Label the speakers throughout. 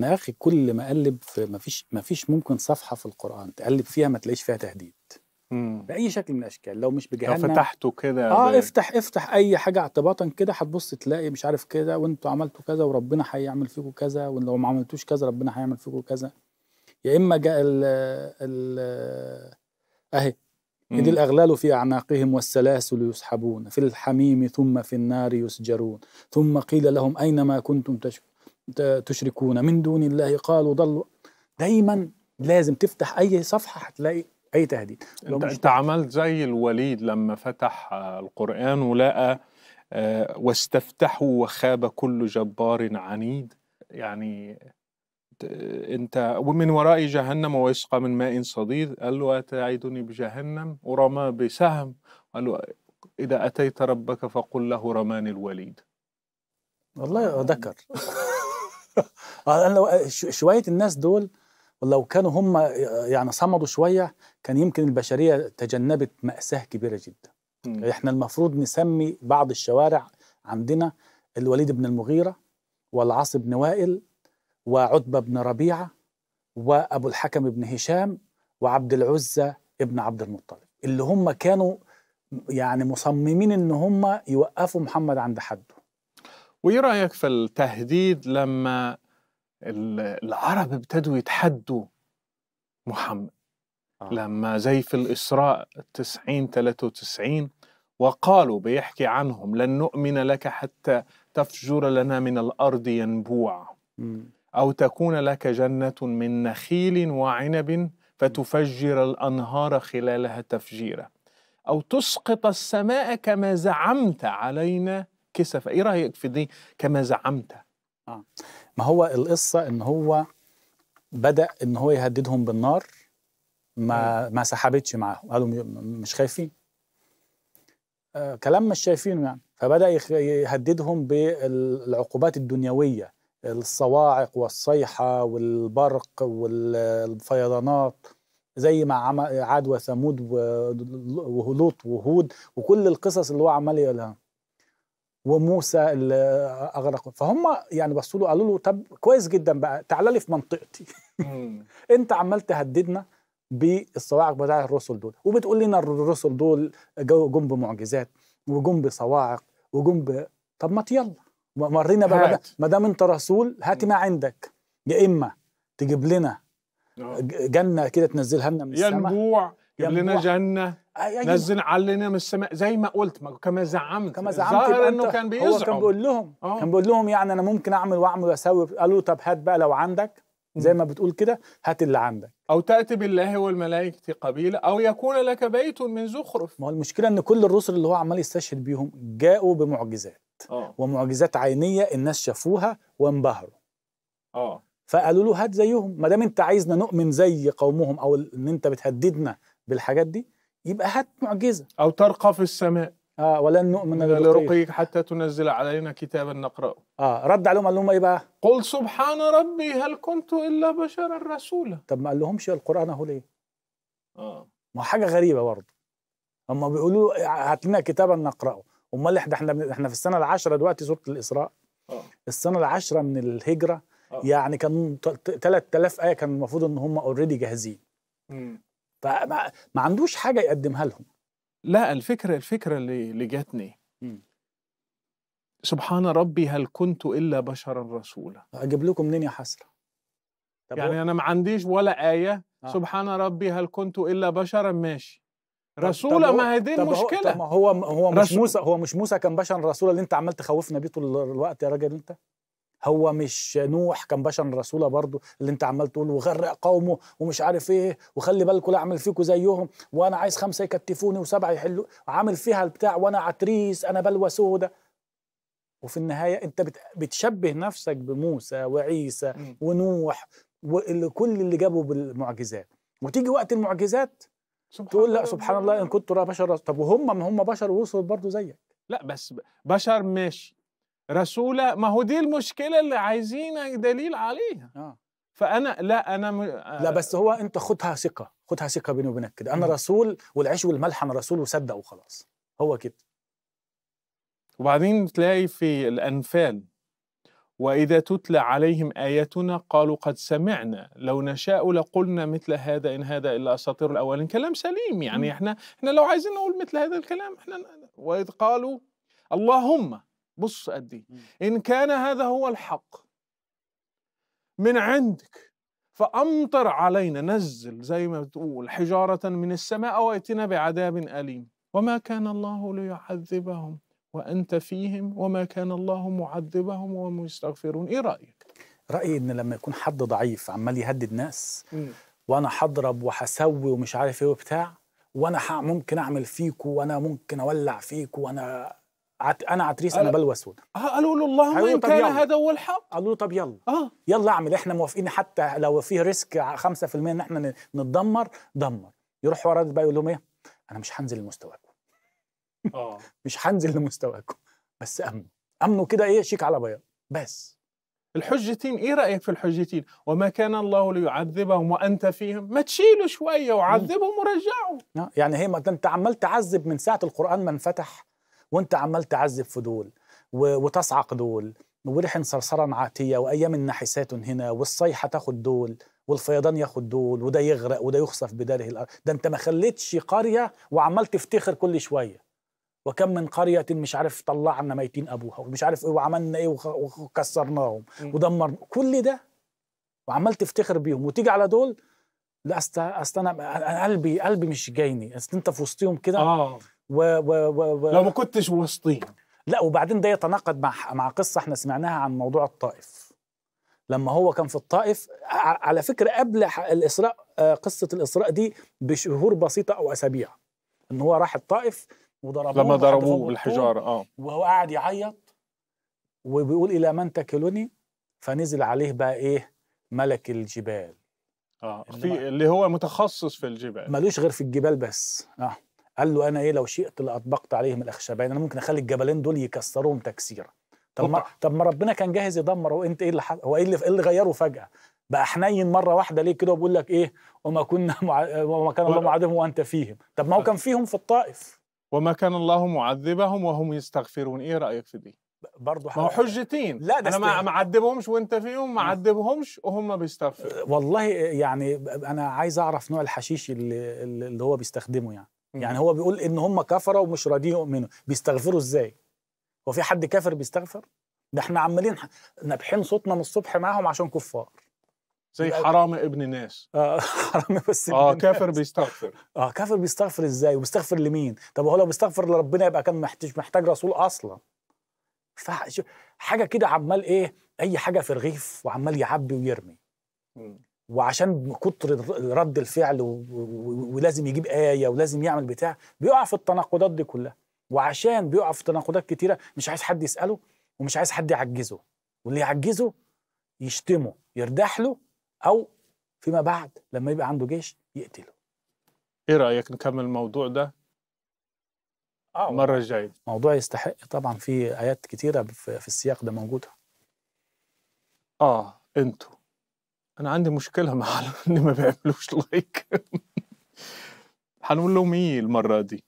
Speaker 1: انا يا اخي كل ما اقلب في ما فيش ما فيش ممكن صفحه في القران تقلب فيها ما تلاقيش فيها تهديد مم. باي شكل من الاشكال لو مش بجهنم لو فتحته كده اه بي... افتح افتح اي حاجه اعتباطا كده هتبص تلاقي مش عارف كده وانتوا عملتوا كذا وربنا هيعمل فيكم كذا ولو ما عملتوش كذا ربنا هيعمل فيكم كذا يا اما جاء ال ال اهي
Speaker 2: إذ الأغلال
Speaker 1: في أعناقهم والسلاسل يسحبون في الحميم ثم في النار يسجرون ثم قيل لهم أين ما كنتم تشكون تشركون من دون الله قالوا ضلوا دايما لازم تفتح اي صفحه هتلاقي اي تهديد انت, انت
Speaker 2: عملت زي الوليد لما فتح آه، القران ولقى آه، واستفتحوا وخاب كل جبار عنيد يعني انت ومن وراء جهنم ويسقى من ماء صديد قال له اتعدني بجهنم ورمى بسهم قال له اذا اتيت ربك فقل له رماني الوليد
Speaker 1: والله ذكر آه، آه، شويه الناس دول لو كانوا هم آه، يعني صمدوا شويه كان يمكن البشريه تجنبت ماساه كبيره جدا مم. احنا المفروض نسمي بعض الشوارع عندنا الوليد بن المغيره والعاص بن وائل وعتبه بن ربيعه وابو الحكم بن هشام وعبد العزى ابن عبد المطلب اللي هم كانوا يعني مصممين ان هم يوقفوا محمد عند حده
Speaker 2: وايه رايك في التهديد لما العرب ابتدوا يتحدوا محمد آه. لما زي في الإسراء 90 93 وقالوا بيحكي عنهم لن نؤمن لك حتى تفجر لنا من الأرض ينبوع م. أو تكون لك جنة من نخيل وعنب فتفجر الأنهار خلالها تفجيرا أو تسقط السماء كما زعمت
Speaker 1: علينا كسفا إيه رأيك في دي كما زعمت ما هو القصه ان هو بدا ان هو يهددهم بالنار ما ما سحبتش معاهم قالوا مش خايفين آه كلام مش شايفينه يعني فبدا يهددهم بالعقوبات الدنيويه الصواعق والصيحه والبرق والفيضانات زي ما عاد وثمود ولوط وهود وكل القصص اللي هو عمال يقولها وموسى اللي اغرقوا فهم يعني بصوا له قالوا له طب كويس جدا بقى تعال لي في منطقتي انت عمال تهددنا بالصواعق بتاع الرسل دول وبتقول لنا الرسل دول جم بمعجزات وجم بصواعق وجم ب... طب ما يلا ورينا بقى ما دام انت رسول هات ما عندك يا اما تجيب لنا آه. جنه كده تنزلها لنا من السماء يا جيب لنا جنه نزل علينا من السماء زي ما قلت ما كما زعمت كما زعمت ظاهر انه كان بيزعم هو كان بيقول لهم أوه. كان بيقول لهم يعني انا ممكن اعمل واعمل واسوي قالوا طب هات بقى لو عندك زي ما بتقول كده هات اللي عندك
Speaker 2: او تاتي بالله والملائكه قبيله او يكون
Speaker 1: لك بيت من زخرف ما هو المشكله ان كل الرسل اللي هو عمال يستشهد بيهم جاءوا بمعجزات أوه. ومعجزات عينيه الناس شافوها وانبهروا اه فقالوا له هات زيهم ما دام انت عايزنا نؤمن زي قومهم او ان انت بتهددنا بالحاجات دي يبقى هات معجزه او ترقى في السماء اه ولن نؤمن
Speaker 2: لرقيك حتى تنزل علينا كتابا نقراه اه رد عليهم قال لهم ايه بقى؟ قل سبحان
Speaker 1: ربي هل كنت الا بشرا رسولا طب ما قال لهمش إيه، القران اهو ليه؟ اه ما حاجه غريبه برضه هم بيقولوا هات لنا كتابا نقراه امال احنا احنا احنا في السنه العاشره دلوقتي سوره الاسراء آه. السنه العاشره من الهجره آه. يعني كان 3000 ايه كان المفروض ان هم اوريدي جاهزين فما ما عندوش حاجه يقدمها لهم
Speaker 2: لا الفكره الفكره اللي, اللي جاتني سبحان ربي هل كنت الا بشرا رسولا اجيب لكم منين يا حسره يعني انا ما عنديش ولا ايه آه. سبحان ربي هل كنت الا بشرا ماشي
Speaker 1: رسولا ما هي دي المشكله طب هو هو مش موسى هو مش موسى كان بشرا رسولا اللي انت عمال تخوفنا بيه طول الوقت يا راجل انت هو مش نوح كان بشر رسوله برضه اللي انت عمال تقول وغرق قومه ومش عارف ايه وخلي بالكم لا اعمل فيكم زيهم وانا عايز خمسه يكتفوني وسبعه يحلوا عامل فيها البتاع وانا عتريس انا بلوى سودا وفي النهايه انت بتشبه نفسك بموسى وعيسى ونوح وكل اللي جابوا بالمعجزات وتيجي وقت المعجزات سبحان تقول لا سبحان الله ان كنت بشر طب وهم ما هم بشر وصلوا برضه زيك
Speaker 2: لا بس بشر ماشي رسولا ما هو دي المشكله اللي عايزين دليل عليها آه. فانا لا انا م... لا آه،
Speaker 1: بس هو انت خدها ثقه خدها ثقه بيني وبينك كده انا م. رسول والعيش والملح انا رسول وصدق وخلاص هو كده
Speaker 2: وبعدين تلاقي في الانفال واذا تتلى عليهم اياتنا قالوا قد سمعنا لو نشاء لقلنا مثل هذا ان هذا الا اساطير الاولين كلام سليم يعني م. احنا احنا لو عايزين نقول مثل هذا الكلام احنا واذ قالوا اللهم بص قد ايه ان كان هذا هو الحق من عندك فامطر علينا نزل زي ما بتقول حجاره من السماء او ائتنا بعذاب اليم وما كان الله ليعذبهم
Speaker 1: وانت فيهم وما كان الله معذبهم وهم يستغفرون ايه رايك رايي ان لما يكون حد ضعيف عمال يهدد ناس وانا هضرب وهسوي ومش عارف ايه وبتاع وانا ممكن اعمل فيكوا وانا ممكن اولع فيكوا وانا عت... انا عتريس انا بلوى هنا اه قالوا له اللهم ان كان هذا هو الحق قالوا له طب يلا اه يلا اعمل احنا موافقين حتى لو في ريسك 5% ان احنا نتدمر دمر يروح ورا بقى يقول لهم ايه انا مش هنزل لمستواكم اه مش هنزل لمستواكم بس امنوا امنوا كده ايه شيك على بياض بس الحجتين ايه
Speaker 2: رايك في الحجتين وما كان الله ليعذبهم وانت فيهم ما تشيلوا شويه وعذبهم ورجعوا
Speaker 1: يعني هي ما انت عمال تعذب من ساعه القران ما انفتح وانت عمال تعذب في دول وتصعق دول ورحن صرصرة عاتيه وايام النحسات هنا والصيحه تاخد دول والفيضان ياخد دول وده يغرق وده يخسف بداره الارض ده انت ما خليتش قريه وعمال تفتخر كل شويه وكم من قرية مش عارف طلعنا ميتين أبوها ومش عارف إيه وعملنا إيه وكسرناهم ودمرنا كل ده وعمال تفتخر بيهم وتيجي على دول لا أست... أستنى أنا قلبي قلبي مش جايني أصل أنت في وسطهم كده آه. و, و, و, و لو ما كنتش وسطين لا وبعدين ده يتناقض مع مع قصه احنا سمعناها عن موضوع الطائف لما هو كان في الطائف على فكره قبل الاسراء آه، قصه الاسراء دي بشهور بسيطه او اسابيع ان هو راح الطائف وضربوه لما ضربوه بالحجاره اه وهو قاعد يعيط وبيقول الى من تكلني فنزل عليه بقى ايه ملك الجبال اه في
Speaker 2: اللي هو متخصص
Speaker 1: في الجبال ملوش غير في الجبال بس اه قال له انا ايه لو شئت لاطبقت عليهم الاخشبين انا ممكن اخلي الجبلين دول يكسرهم تكسير طب ما طب ما ربنا كان جاهز يدمر هو انت ايه اللي هو ايه اللي ايه اللي غيره فجاه بقى حنين مره واحده ليه كده وبيقول لك ايه وما كنا مع... وما كان الله معذبهم وانت فيهم طب ما هو أه. كان فيهم في الطائف وما كان الله معذبهم
Speaker 2: وهم يستغفرون ايه رايك في دي
Speaker 1: برضه ما هو حجتين لا ده انا ما
Speaker 2: معذبهمش وانت فيهم أه. ما
Speaker 1: عذبهمش وهم بيستغفروا والله يعني انا عايز اعرف نوع الحشيش اللي, اللي هو بيستخدمه يعني يعني هو بيقول ان هم كفروا ومش راضيين يؤمنوا بيستغفروا ازاي هو في حد كافر بيستغفر ده احنا عمالين نابحين صوتنا من الصبح معاهم عشان كفار زي حرام ابن ناس اه حرام بس اه كافر بيستغفر اه كافر بيستغفر ازاي وبيستغفر لمين طب هو لو بيستغفر لربنا يبقى كان محتاج محتاج رسول اصلا حاجه كده عمال ايه اي حاجه في الرغيف وعمال يعبي ويرمي م. وعشان كتر رد الفعل ولازم يجيب ايه ولازم يعمل بتاع بيقع في التناقضات دي كلها وعشان بيقع في تناقضات كتيره مش عايز حد يساله ومش عايز حد يعجزه واللي يعجزه يشتمه يردح له او فيما بعد لما يبقى عنده جيش يقتله ايه رايك نكمل الموضوع ده آه، المره الجايه موضوع يستحق طبعا في ايات كتيره في السياق ده موجوده اه انتوا انا عندي مشكله مع ان ما بيعملوش لايك
Speaker 2: هنقول لهم ايه المره دي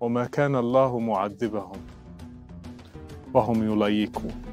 Speaker 2: وما كان الله معذبهم وهم يلايكون